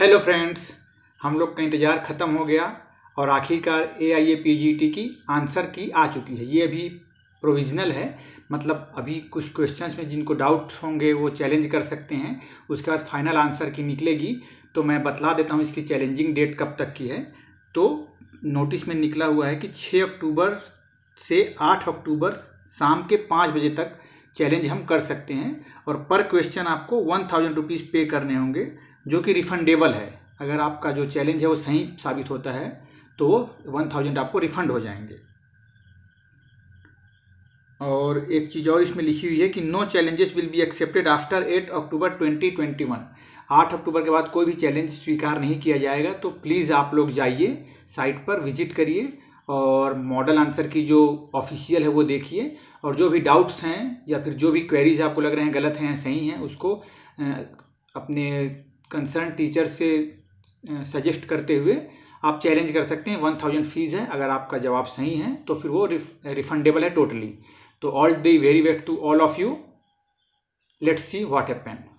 hello friends हम लोग का इंतज़ार ख़त्म हो गया और आखिरकार A I A P G T की आंसर की आ चुकी है ये अभी प्रोविजनल है मतलब अभी कुछ क्वेश्चंस में जिनको डाउट होंगे वो चैलेंज कर सकते हैं उसके बाद फाइनल आंसर की निकलेगी तो मैं बतला देता हूँ इसकी चैलेंजिंग डेट कब तक की है तो नोटिस में निकला हुआ है कि छः अक्टूबर से आठ अक्टूबर शाम के पाँच बजे तक चैलेंज हम कर सकते हैं और पर क्वेश्चन आपको वन थाउजेंड रुपीज़ पे करने होंगे जो कि रिफंडेबल है अगर आपका जो चैलेंज है वो सही साबित होता है तो वन थाउजेंड आपको रिफंड हो जाएंगे और एक चीज़ और इसमें लिखी हुई है कि no challenges will be accepted after eight October twenty twenty one आठ अक्टूबर के बाद कोई भी चैलेंज स्वीकार नहीं किया जाएगा तो प्लीज़ आप लोग जाइए साइट पर विजिट करिए और मॉडल आंसर की जो ऑफिशियल है वो देखिए और जो भी डाउट्स हैं या फिर जो भी क्वेरीज आपको लग रहे हैं गलत हैं सही हैं उसको अपने कंसर्न टीचर से सजेस्ट करते हुए आप चैलेंज कर सकते हैं वन थाउजेंड फीस है अगर आपका जवाब सही है तो फिर वो रिफंडेबल है टोटली तो all the very best to all of you let's see a pen